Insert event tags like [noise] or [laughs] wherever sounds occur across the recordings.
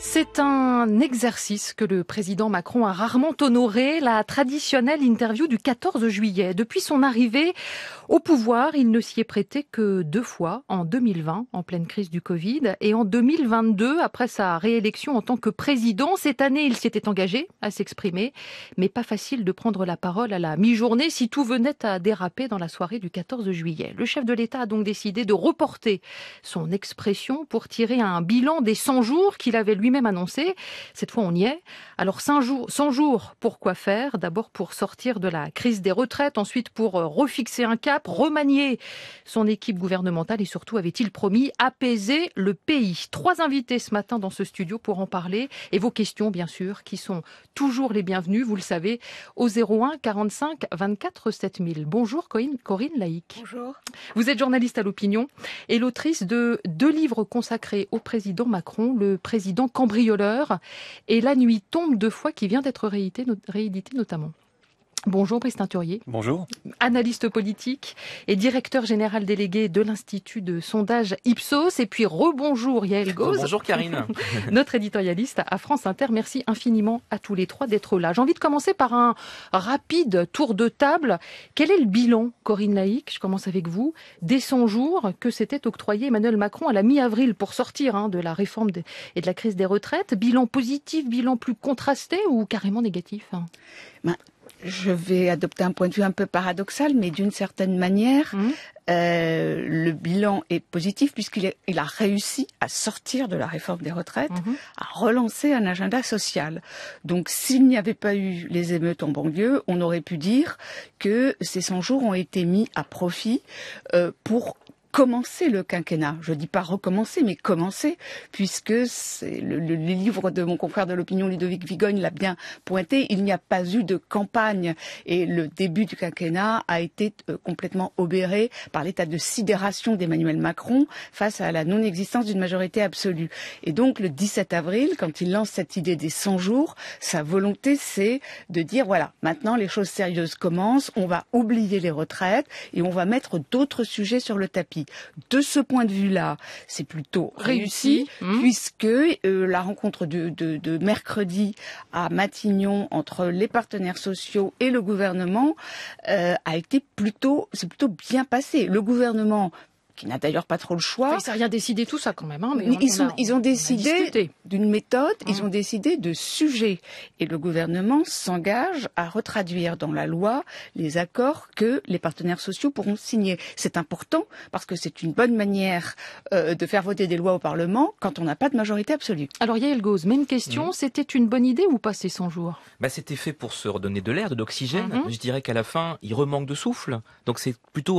C'est un exercice que le président Macron a rarement honoré, la traditionnelle interview du 14 juillet. Depuis son arrivée au pouvoir, il ne s'y est prêté que deux fois, en 2020, en pleine crise du Covid, et en 2022, après sa réélection en tant que président. Cette année, il s'était engagé à s'exprimer, mais pas facile de prendre la parole à la mi-journée si tout venait à déraper dans la soirée du 14 juillet. Le chef de l'État a donc décidé de reporter son expression pour tirer un bilan des 100 jours qu'il avait lui même annoncé. Cette fois, on y est. Alors, 100 jours, 100 jours pour quoi faire D'abord pour sortir de la crise des retraites, ensuite pour euh, refixer un cap, remanier son équipe gouvernementale et surtout, avait-il promis, apaiser le pays Trois invités ce matin dans ce studio pour en parler et vos questions, bien sûr, qui sont toujours les bienvenues, vous le savez, au 01 45 24 7000. Bonjour Corinne, Corinne Laïc. Bonjour. Vous êtes journaliste à l'opinion et l'autrice de deux livres consacrés au président Macron, le président cambrioleur. Et La nuit tombe deux fois, qui vient d'être réédité, réédité notamment. Bonjour Brice Turier. Bonjour. Analyste politique et directeur général délégué de l'Institut de sondage Ipsos. Et puis rebonjour Yael Gauze. Bonjour Karine. [laughs] Notre éditorialiste à France Inter. Merci infiniment à tous les trois d'être là. J'ai envie de commencer par un rapide tour de table. Quel est le bilan, Corinne Laïc, je commence avec vous, des 100 jours que s'était octroyé Emmanuel Macron à la mi-avril pour sortir hein, de la réforme et de la crise des retraites Bilan positif, bilan plus contrasté ou carrément négatif hein? ben, je vais adopter un point de vue un peu paradoxal, mais d'une certaine manière, mmh. euh, le bilan est positif puisqu'il a réussi à sortir de la réforme des retraites, mmh. à relancer un agenda social. Donc s'il n'y avait pas eu les émeutes en banlieue, on aurait pu dire que ces 100 jours ont été mis à profit euh, pour commencer le quinquennat. Je dis pas recommencer, mais commencer, puisque c'est le, le, les de mon confrère de l'opinion, Ludovic Vigogne, l'a bien pointé. Il n'y a pas eu de campagne et le début du quinquennat a été euh, complètement obéré par l'état de sidération d'Emmanuel Macron face à la non-existence d'une majorité absolue. Et donc le 17 avril, quand il lance cette idée des 100 jours, sa volonté c'est de dire voilà, maintenant les choses sérieuses commencent, on va oublier les retraites et on va mettre d'autres sujets sur le tapis. De ce point de vue-là, c'est plutôt réussi, mmh. puisque euh, la rencontre de, mercredi à Matignon entre les partenaires sociaux et le gouvernement euh, a été plutôt, c'est plutôt bien passé. Le gouvernement qui n'a d'ailleurs pas trop le choix. Ils rien décidé tout ça quand même. Hein, mais ils, ont, ils ont décidé d'une méthode, ils hein. ont décidé de sujets. Et le gouvernement s'engage à retraduire dans la loi les accords que les partenaires sociaux pourront signer. C'est important parce que c'est une bonne manière euh, de faire voter des lois au Parlement quand on n'a pas de majorité absolue. Alors Yael Gauze, même question, c'était une bonne idée ou pas ces 100 jours bah, C'était fait pour se redonner de l'air, de l'oxygène. Mhm. Je dirais qu'à la fin, il remanque de souffle. Donc c'est plutôt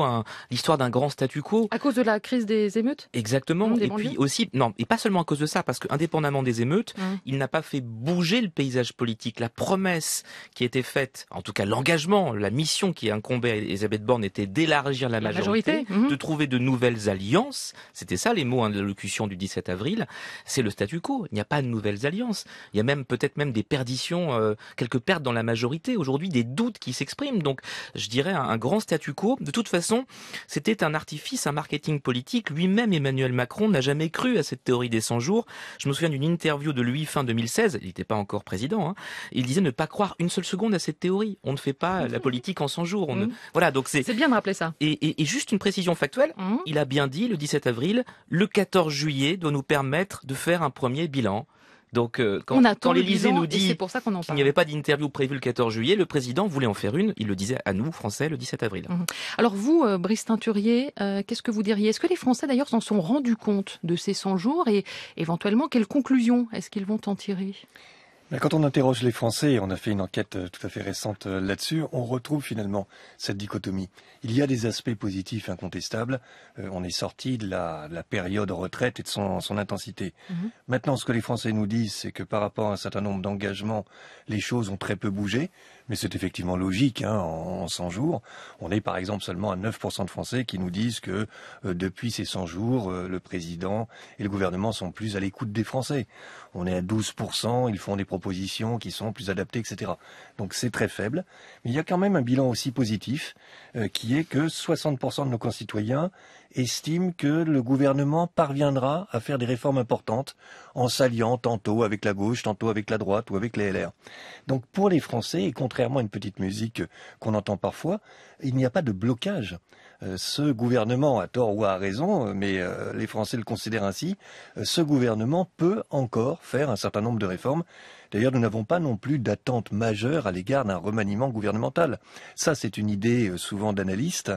l'histoire d'un grand statu quo. À de la crise des émeutes Exactement. et puis aussi, non, et pas seulement à cause de ça, parce que indépendamment des émeutes, hum. il n'a pas fait bouger le paysage politique. La promesse qui était faite, en tout cas l'engagement, la mission qui incombait à Elisabeth Borne était d'élargir la, majorité, hum. de trouver de nouvelles alliances. C'était ça les mots hein, de du 17 avril. C'est le statu quo. Il n'y a pas de nouvelles alliances. Il y a même peut-être même des perditions, euh, quelques pertes dans la majorité. Aujourd'hui, des doutes qui s'expriment. Donc, je dirais un, un grand statu quo. De toute façon, c'était un artifice, un marketing politique, lui-même Emmanuel Macron n'a jamais cru à cette théorie des 100 jours. Je me souviens d'une interview de lui fin 2016, il n'était pas encore président, hein. il disait ne pas croire une seule seconde à cette théorie. On ne fait pas [laughs] la politique en 100 jours. Mmh. Voilà, donc c'est... bien de rappeler ça. Et, juste une précision factuelle, mmh. il a bien dit le 17 avril, le 14 juillet doit nous permettre de faire un premier bilan. Donc euh, quand, quand l'Élysée nous dit qu'il n'y avait pas d'interview prévue le 14 juillet, le président voulait en faire une, il le disait à nous, Français, le 17 avril. Mhm. Alors vous, euh, Brice Teinturier, euh, qu'est-ce que vous diriez Est-ce que les Français d'ailleurs s'en sont rendus compte de ces 100 jours et éventuellement quelles conclusions est-ce qu'ils vont en tirer quand on interroge les Français, et on a fait une enquête euh, tout à fait récente euh, là-dessus, on retrouve finalement cette dichotomie. Il y a des aspects positifs incontestables. Euh, on est sorti de la, période retraite et de son, intensité. Mhm. Maintenant, ce que les Français nous disent, c'est que par rapport à un certain nombre d'engagements, les choses ont très peu bougé mais c'est effectivement logique. Hein, en, 100 jours, on est par exemple seulement à 9% de Français qui nous disent que euh, depuis ces 100 jours, euh, le président et le gouvernement sont plus à l'écoute des Français. On est à 12%, ils font des propositions qui sont plus adaptées, etc. Donc c'est très faible. Mais il y a quand même un bilan aussi positif, euh, qui est que 60% de nos concitoyens estime que le gouvernement parviendra à faire des réformes importantes en s'alliant tantôt avec la gauche, tantôt avec la droite ou avec les LR. Donc pour les Français, et contrairement à une petite musique qu'on entend parfois, il n'y a pas de blocage. Euh, ce gouvernement, a tort ou a raison, euh, mais euh, les Français le considèrent ainsi, ce gouvernement peut encore faire un certain nombre de réformes D'ailleurs, nous n'avons pas non plus d'attente majeure à l'égard d'un remaniement gouvernemental. Ça, c'est une idée euh, souvent d'analystes.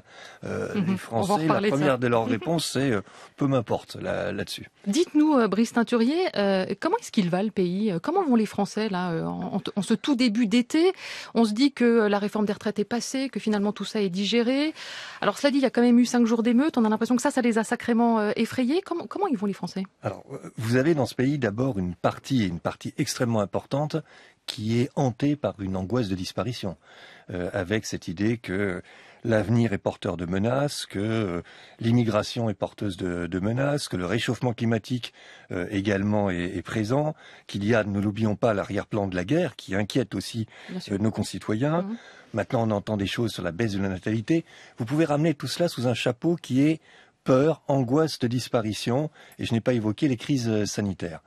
Euh, mhm. les Français, la première de, leurs [laughs] réponses, c'est euh, peu m'importe là-dessus. Là dessus dites nous Brice Teinturier, comment est-ce qu'il va le pays Comment vont les Français là en, ce tout début d'été On se dit que la réforme des retraites est passée, que finalement tout ça est digéré. Alors cela dit, il y a quand même eu cinq jours d'émeute. On a l'impression que ça, ça les a sacrément effrayés. Comment, ils vont les Français Alors, vous avez dans ce pays d'abord une partie, une partie extrêmement importante qui est hantée par une angoisse de disparition, euh, avec cette idée que l'avenir est porteur de menaces, que euh, l'immigration est porteuse de, menaces, que le réchauffement climatique euh, également est, présent, qu'il y a, ne l'oublions pas, l'arrière-plan de la guerre qui inquiète aussi nos concitoyens. Mhm. Maintenant, on entend des choses sur la baisse de la natalité. Vous pouvez ramener tout cela sous un chapeau qui est peur, angoisse de disparition, et je n'ai pas évoqué les crises sanitaires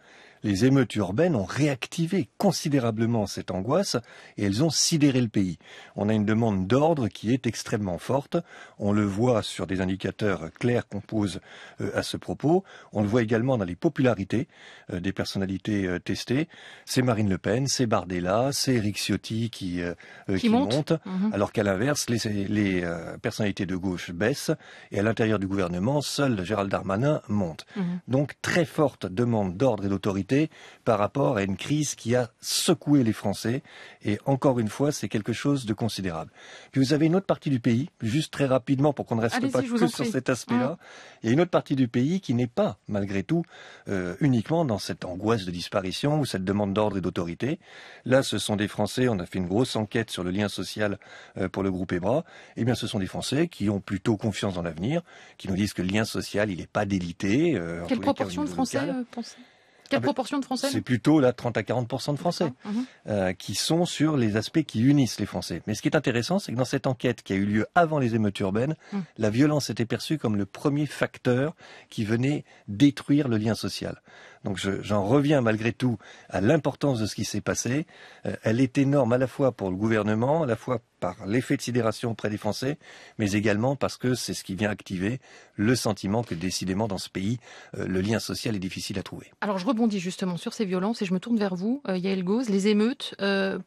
les émeutes urbaines ont réactivé considérablement cette angoisse et elles ont sidéré le pays. On a une demande d'ordre qui est extrêmement forte. On le voit sur des indicateurs clairs qu'on pose euh, à ce propos. On le voit également dans les popularités euh, des personnalités euh, testées. C'est Marine Le Pen, c'est Bardella, c'est Eric Ciotti qui, monte, mhm. alors qu'à l'inverse, les, personnalités de gauche baissent et à l'intérieur du gouvernement, seul Gérald Darmanin monte. Mhm. Donc très forte demande d'ordre et d'autorité par rapport à une crise qui a secoué les Français. Et encore une fois, c'est quelque chose de considérable. Puis vous avez une autre partie du pays, juste très rapidement pour qu'on ne reste pas que sur cet aspect-là. Hein il y a une autre partie du pays qui n'est pas, malgré tout, euh, uniquement dans cette angoisse de disparition ou cette demande d'ordre et d'autorité. Là, ce sont des Français, on a fait une grosse enquête sur le lien social euh, pour le groupe EBRA. Eh bien, ce sont des Français qui ont plutôt confiance dans l'avenir, qui nous disent que le lien social, il n'est pas délité. Euh, Quelle proportion de Français pensez quelle ah bah, proportion de Français C'est plutôt là 30 à 40 de Français mhm. euh, qui sont sur les aspects qui unissent les Français. Mais ce qui est intéressant, c'est que dans cette enquête qui a eu lieu avant les émeutes urbaines, mm. la violence était perçue comme le premier facteur qui venait détruire le lien social. Donc j'en reviens malgré tout à l'importance de ce qui s'est passé. Euh, elle est énorme à la fois pour le gouvernement, à la fois par l'effet de sidération auprès des Français, mais également parce que c'est ce qui vient activer le sentiment que décidément dans ce pays, euh, le lien social est difficile à trouver. Alors je rebondis justement sur ces violences et je me tourne vers vous, euh, Yael Gauze, les émeutes.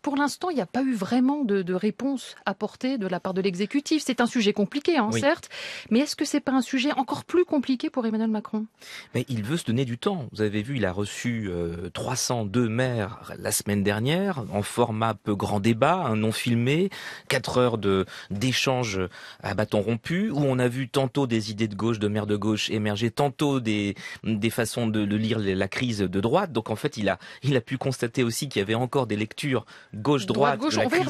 pour l'instant, il n'y a pas eu vraiment de, réponse apportée de la part de l'exécutif. C'est un sujet compliqué, hein, certes, mais est-ce que c'est pas un sujet encore plus compliqué pour Emmanuel Macron Mais il veut se donner du temps. Vous avez vu il a reçu 302 euh, maires la semaine dernière, en format peu grand débat, un non filmé, 4 heures de d'échanges à bâton rompu, où on a vu tantôt des idées de gauche, de maires de gauche émerger, tantôt des, des façons de, lire la crise de droite. Donc en fait, il a, il a pu constater aussi qu'il y avait encore des lectures gauche-droite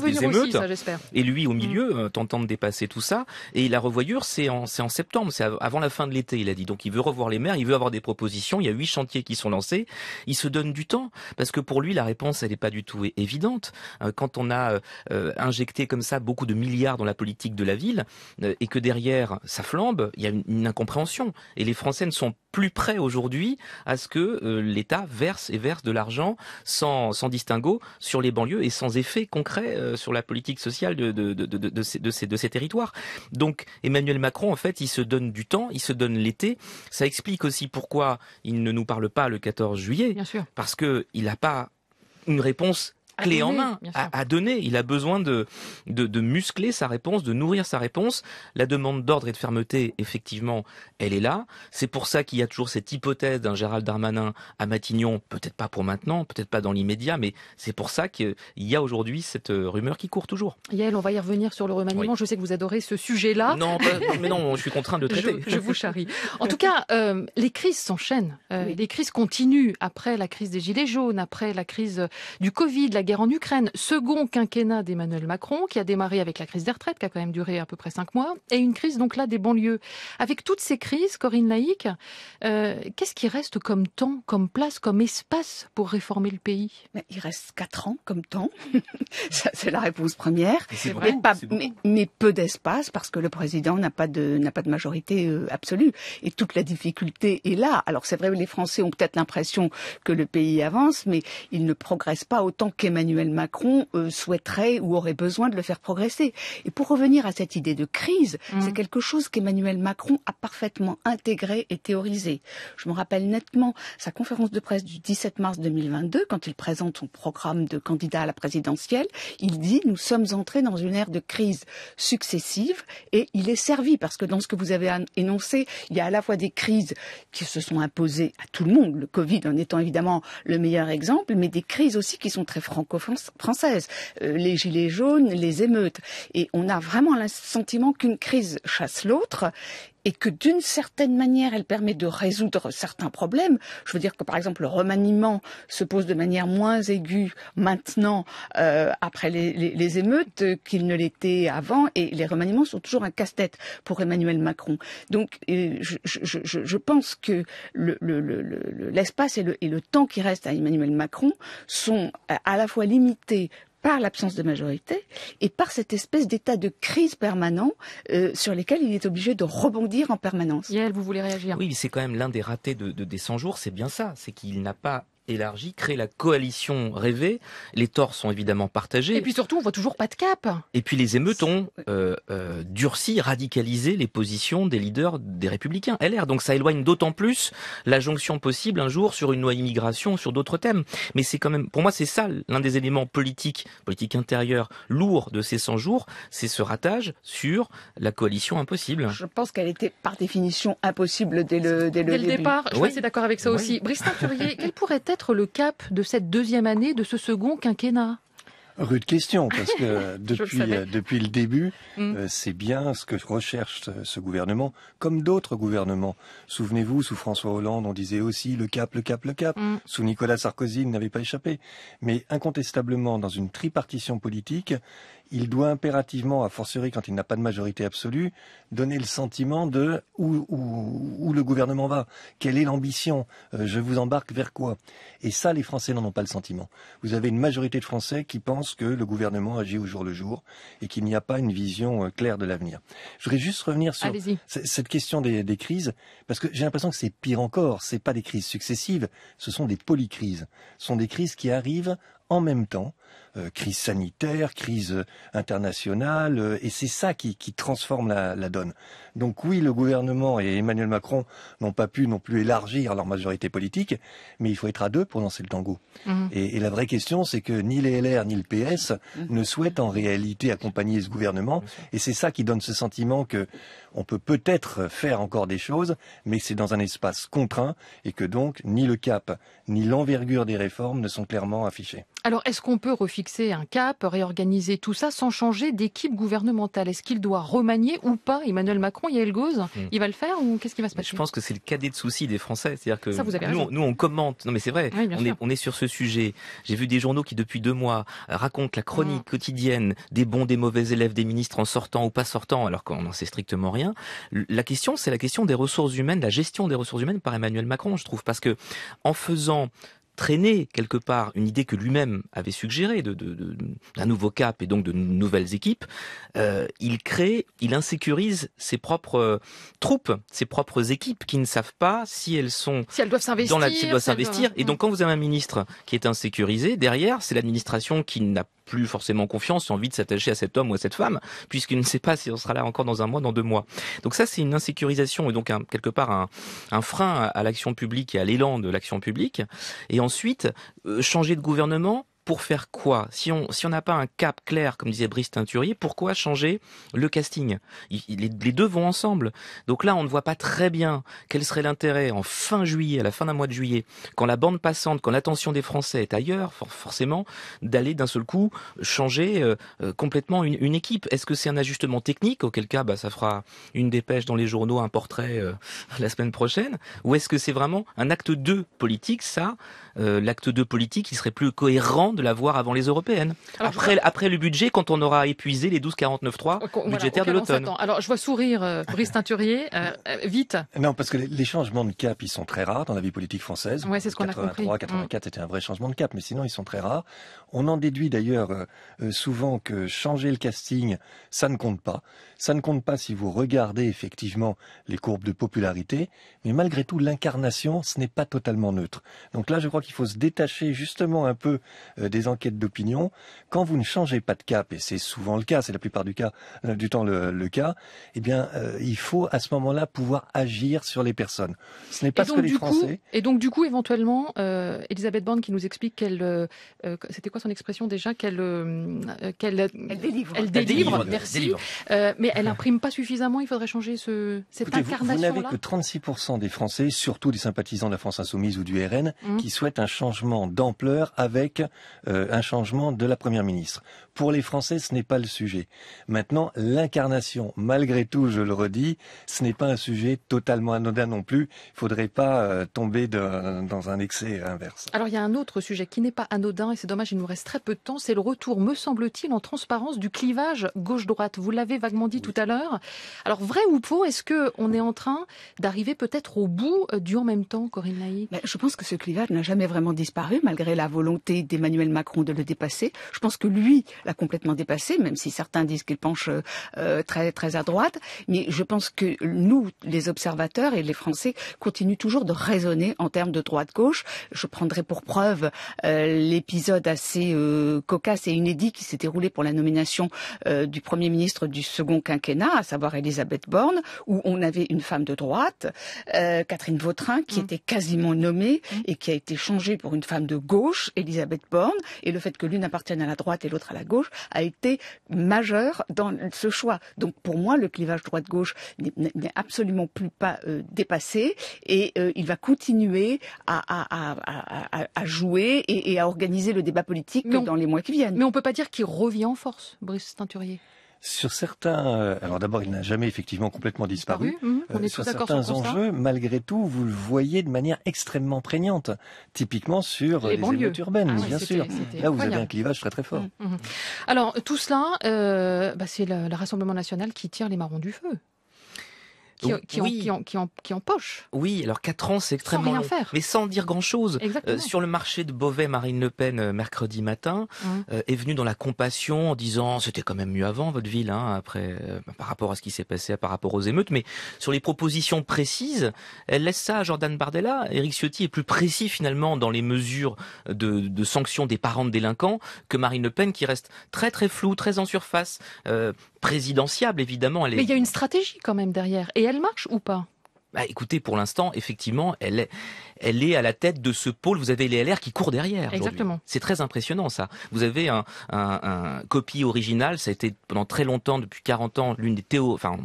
des émeutes. et lui, au mm. milieu, euh, tentant de dépasser tout ça. Et la revoyure, c'est en, septembre, c'est avant la fin de l'été, il a dit. Donc il veut revoir les maires, il veut avoir des propositions. Il y a huit chantiers qui sont lancé, il se donne du temps parce que pour lui la réponse elle n'est pas du tout évidente. Euh, quand on a euh, euh, injecté comme ça beaucoup de milliards dans la politique de la ville et que derrière ça flambe, il y a une, incompréhension et les Français ne sont plus prêts aujourd'hui à ce que l'État verse et verse de l'argent sans, distinguo sur les banlieues et sans effet concret sur la politique sociale de, de ces territoires. Donc Emmanuel Macron en fait il se donne du temps, il se donne l'été. Ça explique aussi pourquoi il ne nous parle pas le 14 juillet, parce qu'il n'a pas une réponse clé en main à, donné. donner. Il a besoin de, de, muscler sa réponse, de nourrir sa réponse. La demande d'ordre et de fermeté, effectivement, elle est là. C'est pour ça qu'il y a toujours cette hypothèse d'un Gérald Darmanin à Matignon, peut-être pas pour maintenant, peut-être pas dans l'immédiat, mais c'est pour ça qu'il y a aujourd'hui cette euh, rumeur qui court toujours. Yael, on va y revenir sur le remaniement. Je sais que vous adorez ce sujet-là. Non, mais non, je suis contraint de [laughs] traiter. Je, vous charrie. En tout [laughs] cas, euh, les crises s'enchaînent. Euh, les crises continuent après la crise des Gilets jaunes, après la crise du Covid, la guerre en Ukraine, second quinquennat d'Emmanuel Macron, qui a démarré avec la crise des retraites, qui a quand même duré à peu près cinq mois, et une crise donc là des banlieues. Avec toutes ces crises, Corinne Laïc, euh, qu'est-ce qui reste comme temps, comme place, comme espace pour réformer le pays mais Il reste quatre ans comme temps, [laughs] c'est la réponse première, mais, peu d'espace parce que le président n'a pas de n'a pas de majorité euh, absolue et toute la difficulté est là. Alors c'est vrai, les Français ont peut-être l'impression que le pays avance, mais il ne progresse pas autant qu'Emmanuel Emmanuel Macron euh, souhaiterait ou aurait besoin de le faire progresser. Et pour revenir à cette idée de crise, mm. c'est quelque chose qu'Emmanuel Macron a parfaitement intégré et théorisé. Je me rappelle nettement sa conférence de presse du 17 mars 2022, quand il présente son programme de candidat à la présidentielle, il dit nous sommes entrés dans une ère de crise successive et il est servi parce que dans ce que vous avez énoncé, il y a à la fois des crises qui se sont imposées à tout le monde, le Covid en étant évidemment le meilleur exemple, mais des crises aussi qui sont très franco française euh, les gilets jaunes, les émeutes. Et on a vraiment le sentiment qu'une crise chasse l'autre et que d'une certaine manière, elle permet de résoudre certains problèmes. Je veux dire que par exemple, le remaniement se pose de manière moins aiguë maintenant euh, après les, émeutes qu'il ne l'était avant, et les remaniements sont toujours un casse-tête pour Emmanuel Macron. Donc, euh, je, pense que l'espace le, le, et, et le temps qui reste à Emmanuel Macron sont euh, à la fois limités par l'absence de majorité et par cette espèce d'état de crise permanent euh, sur lesquels il est obligé de rebondir en permanence. Yael, vous voulez réagir Oui, c'est quand même l'un des ratés de, des 100 jours, c'est bien ça, c'est qu'il n'a pas élargie, crée la coalition rêvée. Les torts sont évidemment partagés. Et puis surtout, on voit toujours pas de cap. Et puis les émeutes ont euh, euh, durci, radicalisé les positions des leaders des républicains LR. Donc ça éloigne d'autant plus la jonction possible un jour sur une loi immigration, sur d'autres thèmes. Mais c'est quand même, pour moi, c'est ça l'un des éléments politiques, politique intérieure lourd de ces 100 jours, c'est ce ratage sur la coalition impossible. Je pense qu'elle était par définition impossible dès le, dès le, départ. Je suis d'accord avec ça aussi. Brice quelle pourrait être le cap de cette deuxième année de ce second quinquennat Rude question, parce que [laughs] euh, depuis, le début, mm. euh, c'est bien ce que recherche euh, ce gouvernement, comme d'autres gouvernements. Souvenez-vous, sous François Hollande, on disait aussi le cap, le cap, le cap. Mm. Sous Nicolas Sarkozy, il n'avait pas échappé. Mais incontestablement, dans une tripartition politique, il doit impérativement, à fortiori quand il n'a pas de majorité absolue, donner le sentiment de où, où, où le gouvernement va, quelle est l'ambition, euh, je vous embarque vers quoi. Et ça, les Français n'en ont pas le sentiment. Vous avez une majorité de Français qui pensent que le gouvernement agit au jour le jour et qu'il n'y a pas une vision euh, claire de l'avenir. Je voudrais juste revenir sur cette question des, crises, parce que j'ai l'impression que c'est pire encore. Ce C'est pas des crises successives, ce sont des polycrises. Ce sont des crises qui arrivent en même temps. Euh, crise sanitaire, crise euh, internationale, euh, et c'est ça qui, transforme la, donne. Donc oui, le gouvernement et Emmanuel Macron n'ont pas pu non plus élargir leur majorité politique, mais il faut être à deux pour lancer le tango. Mhm. Et, la vraie question, c'est que ni les LR ni le PS mhm. ne souhaitent en réalité accompagner ce gouvernement, et c'est ça qui donne ce sentiment que on peut peut-être faire encore des choses, mais c'est dans un espace contraint, et que donc ni le cap ni l'envergure des réformes ne sont clairement affichées. Alors, est-ce qu'on peut refixer un cap, réorganiser tout ça sans changer d'équipe gouvernementale Est-ce qu'il doit remanier ou pas Emmanuel Macron, Yael Gauze hmm. Il va le faire ou qu'est-ce qui va se passer Je pense que c'est le cadet de soucis des Français. C'est-à-dire que nous, on, nous, on commente. Non, mais c'est vrai, on, est, sur ce sujet. J'ai vu des journaux qui, depuis deux mois, racontent la chronique ah. quotidienne des bons, des mauvais élèves, des ministres en sortant ou pas sortant, alors qu'on n'en sait strictement rien. La question, c'est la question des ressources humaines, la gestion des ressources humaines par Emmanuel Macron, je trouve, parce que en faisant traîner quelque part une idée que lui-même avait suggérée d'un nouveau cap et donc de nouvelles équipes, euh, il crée, il insécurise ses propres troupes, ses propres équipes qui ne savent pas si elles sont si elles doivent s'investir, s'investir. Et donc quand vous avez un ministre qui est insécurisé, derrière c'est l'administration qui n'a plus forcément confiance, envie de s'attacher à cet homme ou à cette femme, puisqu'il ne sait pas si on sera là encore dans un mois, dans deux mois. Donc ça, c'est une insécurisation et donc quelque part un, un frein à l'action publique et à l'élan de l'action publique. Et ensuite, euh, changer de gouvernement, pour faire quoi Si on n'a pas un cap clair, comme disait Brice Teinturier, pourquoi changer le casting Les deux vont ensemble. Donc là, on ne voit pas très bien quel serait l'intérêt en fin juillet, à la fin d'un mois de juillet, quand la bande passante, quand l'attention des Français est ailleurs, forcément, d'aller d'un seul coup changer euh, euh, complètement une, équipe. Est-ce que c'est un ajustement technique Auquel cas, bah, ça fera une dépêche dans les journaux, un portrait euh, [laughs] la semaine prochaine. Ou est-ce que c'est vraiment un acte 2 politique Ça, euh, l'acte 2 politique, il serait plus cohérent de l'avoir avant les européennes. après, après le budget, quand on aura épuisé les 12,49,3 3 budgétaires de l'automne. Alors je vois sourire euh, Brice Teinturier, euh, vite. Non, parce que les, changements de cap, ils sont très rares dans la vie politique française. Ouais, c'est ce qu'on a compris. 84, c'était un vrai changement de cap, mais sinon ils sont très rares. On en déduit d'ailleurs souvent que changer le casting, ça ne compte pas. Ça ne compte pas si vous regardez effectivement les courbes de popularité, mais malgré tout, l'incarnation, ce n'est pas totalement neutre. Donc là, je crois qu'il il faut se détacher justement un peu euh, des enquêtes d'opinion. Quand vous ne changez pas de cap, et c'est souvent le cas, c'est la plupart du cas euh, du temps le, cas, eh bien, euh, il faut à ce moment-là pouvoir agir sur les personnes. Ce n'est pas ce que les Français. et donc, du coup, éventuellement, Elisabeth Borne qui nous explique qu'elle, c'était quoi son expression déjà, qu'elle, qu'elle, elle délivre, elle délivre, merci. mais elle imprime pas suffisamment. Il faudrait changer ce, cette incarnation -là. Vous, n'avez que 36% des Français, surtout des sympathisants de la France insoumise ou du RN, hum. qui souhaitent un changement d'ampleur avec euh, un changement de la Première ministre. Pour les Français, ce n'est pas le sujet. Maintenant, l'incarnation, malgré tout, je le redis, ce n'est pas un sujet totalement anodin non plus. Il faudrait pas euh, tomber dans un excès inverse. Alors, il y a un autre sujet qui n'est pas anodin, et c'est dommage, il nous reste très peu de temps, c'est le retour, me semble-t-il, en transparence du clivage gauche-droite. Vous l'avez vaguement dit tout à l'heure. Alors, vrai ou faux, est-ce qu'on est en train d'arriver peut-être au bout euh, du en même temps, Corinne Laïc Je pense que ce clivage n'a jamais jamais vraiment disparu, malgré la volonté d'Emmanuel Macron de le dépasser. Je pense que lui l'a complètement dépassé, même si certains disent qu'il penche euh, très, très à droite. Mais je pense que nous, les observateurs et les Français, continuent toujours de raisonner en termes de droite-gauche. Je prendrai pour preuve euh, l'épisode assez euh, cocasse et inédit qui s'est déroulé pour la nomination du Premier ministre du second quinquennat, à savoir Elisabeth Borne, où on avait une femme de droite, Catherine Vautrin, qui mmh. était quasiment nommée mmh. et qui a été changé pour une femme de gauche, Elisabeth Borne, et le fait que l'une appartienne à la droite et l'autre à la gauche a été majeur dans ce choix. Donc pour moi, le clivage droite-gauche n'est absolument plus pas euh, dépassé et euh, il va continuer à, jouer et, à organiser le débat politique dans les mois qui viennent. Mais on ne peut pas dire qu'il revient en force, Brice Tinturier sur certains, euh, alors d'abord, il n'a jamais effectivement complètement disparu. Mhm, on euh, est sur certains enjeux, malgré tout, vous le voyez de manière extrêmement prégnante, typiquement sur les, euh, les urbaines, ah bien sûr. Là, vous avez un clivage très très fort. Mhm, mhm. Alors tout cela, bah, c'est le Rassemblement national qui tire les marrons du feu qui, oui. en, qui, Oui, alors 4 ans, c'est extrêmement. Sans rien faire. Mais sans dire grand-chose. Euh, sur le marché de Beauvais, Marine Le Pen, euh, mercredi matin, hum. euh, est venue dans la compassion en disant c'était quand même mieux avant, votre ville, hein, après, par rapport à ce qui s'est passé, par rapport aux émeutes. Mais sur les propositions précises, elle laisse ça à Jordan Bardella. Éric Ciotti est plus précis, finalement, dans les mesures de, de sanctions des parents de délinquants que Marine Le Pen, qui reste très, très floue, très en surface. présidentiable, évidemment. Elle Mais il y a une stratégie, quand même, derrière. Et elle marche ou pas bah, écoutez, pour l'instant, effectivement, elle est, à la tête de ce pôle. Vous avez les LR qui courent derrière. Exactement. C'est très impressionnant, ça. Vous avez un, un, copie originale. Ça a été pendant très longtemps, depuis 40 ans, l'une des théo, enfin,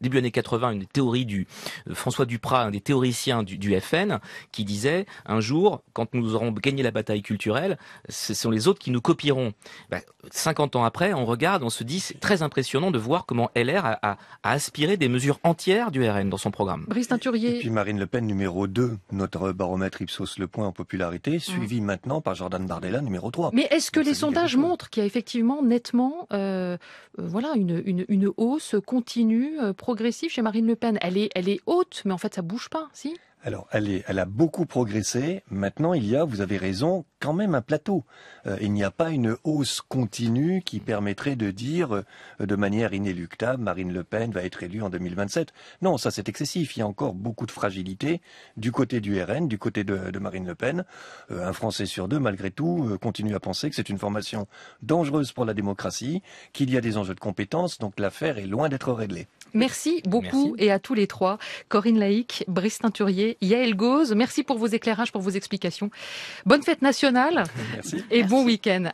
début années 80, une théorie du euh, François Duprat, un des théoriciens du, FN, qui disait un jour, quand nous aurons gagné la bataille culturelle, ce sont les autres qui nous copieront. Bah, 50 ans après, on regarde, on se dit, c'est très impressionnant de voir comment LR a aspiré des mesures entières du RN dans son programme. Et puis Marine Le Pen numéro 2, notre baromètre Ipsos Le Point en popularité, suivi maintenant par Jordan Bardella numéro 3. Mais est-ce que les sondages montrent qu'il y a effectivement nettement euh, euh, voilà, une, hausse continue, euh, progressive chez Marine Le Pen Elle est, elle est haute, mais en fait ça bouge pas, si alors, elle, elle a beaucoup progressé. Maintenant, il y a, vous avez raison, quand même un plateau. Euh, il n'y a pas une hausse continue qui permettrait de dire, euh, de manière inéluctable, Marine Le Pen va être élue en 2027. Non, ça c'est excessif. Il y a encore beaucoup de fragilité du côté du RN, du côté de, Marine Le Pen. Euh, un Français sur deux, malgré tout, continue à penser que c'est une formation dangereuse pour la démocratie, qu'il y a des enjeux de compétences, donc l'affaire est loin d'être réglée. Merci beaucoup et à tous les trois, Corinne Laïc, Brice Teinturier, Yael Gauze. Merci pour vos éclairages, pour vos explications. Bonne fête nationale et bon week-end.